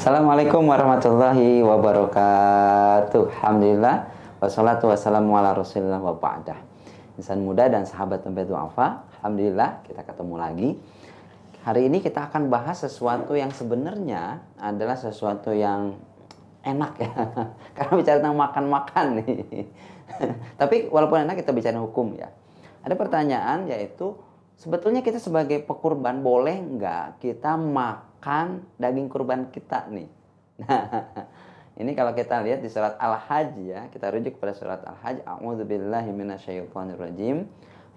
Assalamualaikum warahmatullahi wabarakatuh. Alhamdulillah wassalatu wassalamu ala Rasulillah wa ba'dah. Insan muda dan sahabat tempe duafa, alhamdulillah kita ketemu lagi. Hari ini kita akan bahas sesuatu yang sebenarnya adalah sesuatu yang enak ya. Karena bicara tentang makan-makan nih. Tapi walaupun enak kita bicara hukum ya. Ada pertanyaan yaitu sebetulnya kita sebagai pekurban boleh nggak kita makan makan daging kurban kita nih. Nah, ini kalau kita lihat di surat Al-Hajj ya, kita rujuk pada surat Al-Hajj, a'udzubillahi minasyaitonirrajim.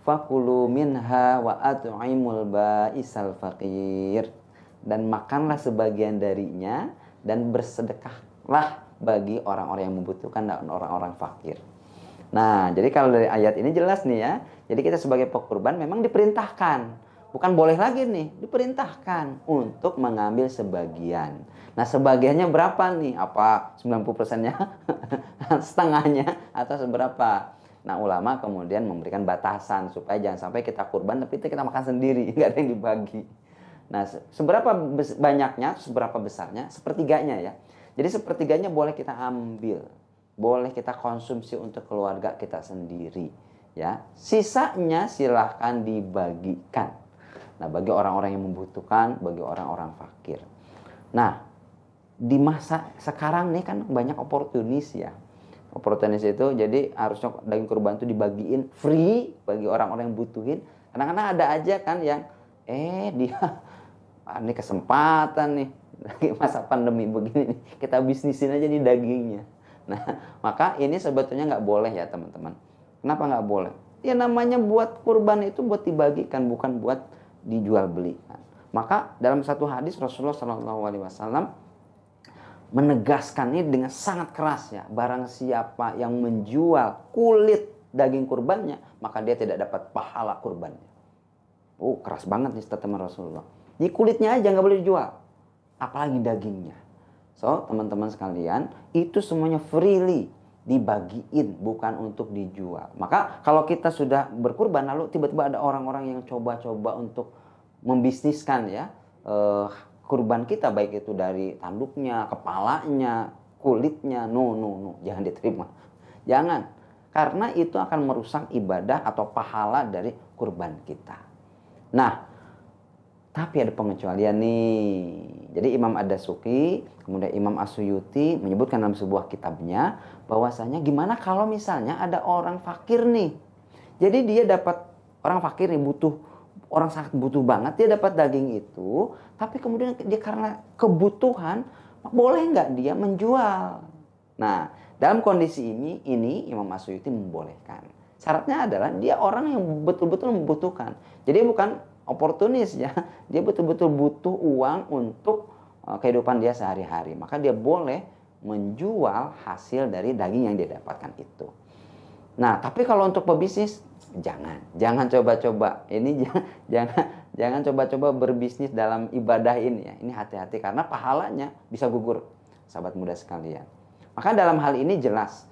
Fakulu minha wa at'imul ba'isal faqir. Dan makanlah sebagian darinya dan bersedekahlah bagi orang-orang yang membutuhkan dan orang-orang fakir. Nah, jadi kalau dari ayat ini jelas nih ya. Jadi kita sebagai pekurban memang diperintahkan bukan boleh lagi nih, diperintahkan untuk mengambil sebagian. Nah, sebagiannya berapa nih? Apa 90 persennya? Setengahnya atau seberapa? Nah, ulama kemudian memberikan batasan supaya jangan sampai kita kurban tapi kita makan sendiri, nggak ada yang dibagi. Nah, seberapa banyaknya, seberapa besarnya? Sepertiganya ya. Jadi sepertiganya boleh kita ambil, boleh kita konsumsi untuk keluarga kita sendiri, ya. Sisanya silahkan dibagikan Nah, bagi orang-orang yang membutuhkan, bagi orang-orang fakir. Nah, di masa sekarang nih kan banyak oportunis ya. Oportunis itu jadi harusnya daging kurban itu dibagiin free bagi orang-orang yang butuhin. Kadang-kadang ada aja kan yang eh dia ah, ini kesempatan nih lagi masa pandemi begini nih kita bisnisin aja nih dagingnya. Nah, maka ini sebetulnya nggak boleh ya teman-teman. Kenapa nggak boleh? Ya namanya buat kurban itu buat dibagikan bukan buat dijual beli. Maka dalam satu hadis Rasulullah Shallallahu Alaihi Wasallam menegaskannya dengan sangat keras ya. Barang siapa yang menjual kulit daging kurbannya, maka dia tidak dapat pahala kurbannya. Oh, keras banget nih statement Rasulullah. di kulitnya aja nggak boleh dijual, apalagi dagingnya. So, teman-teman sekalian, itu semuanya freely dibagiin bukan untuk dijual. Maka kalau kita sudah berkurban lalu tiba-tiba ada orang-orang yang coba-coba untuk membisniskan ya eh, kurban kita baik itu dari tanduknya, kepalanya, kulitnya. No, no, no, jangan diterima. Jangan. Karena itu akan merusak ibadah atau pahala dari kurban kita. Nah, tapi ada pengecualian nih. Jadi Imam Ad-Dasuki, kemudian Imam Asuyuti menyebutkan dalam sebuah kitabnya bahwasanya gimana kalau misalnya ada orang fakir nih. Jadi dia dapat orang fakir nih butuh orang sangat butuh banget dia dapat daging itu, tapi kemudian dia karena kebutuhan boleh nggak dia menjual? Nah, dalam kondisi ini ini Imam Asuyuti membolehkan. Syaratnya adalah dia orang yang betul-betul membutuhkan. Jadi bukan oportunis ya. Dia betul-betul butuh uang untuk eh, kehidupan dia sehari-hari. Maka dia boleh menjual hasil dari daging yang dia dapatkan itu. Nah, tapi kalau untuk pebisnis jangan, jangan coba-coba. Ini jangan jangan coba-coba berbisnis dalam ibadah ini ya. Ini hati-hati karena pahalanya bisa gugur, sahabat muda sekalian. Maka dalam hal ini jelas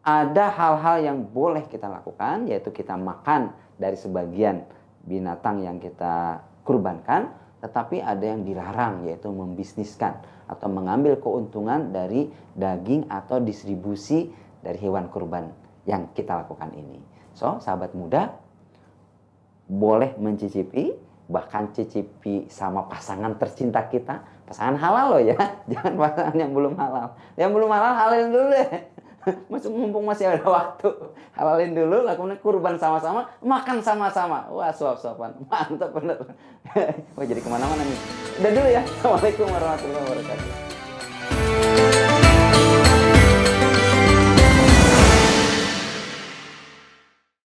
ada hal-hal yang boleh kita lakukan yaitu kita makan dari sebagian binatang yang kita kurbankan, tetapi ada yang dilarang yaitu membisniskan atau mengambil keuntungan dari daging atau distribusi dari hewan kurban yang kita lakukan ini. So, sahabat muda boleh mencicipi bahkan cicipi sama pasangan tercinta kita, pasangan halal loh ya. Jangan pasangan yang belum halal. Yang belum halal halalin dulu deh. masuk mumpung masih ada waktu halalin dulu lakukan kurban sama-sama makan sama-sama wah suap-suapan mantap bener wah jadi kemana-mana nih udah dulu ya assalamualaikum warahmatullahi wabarakatuh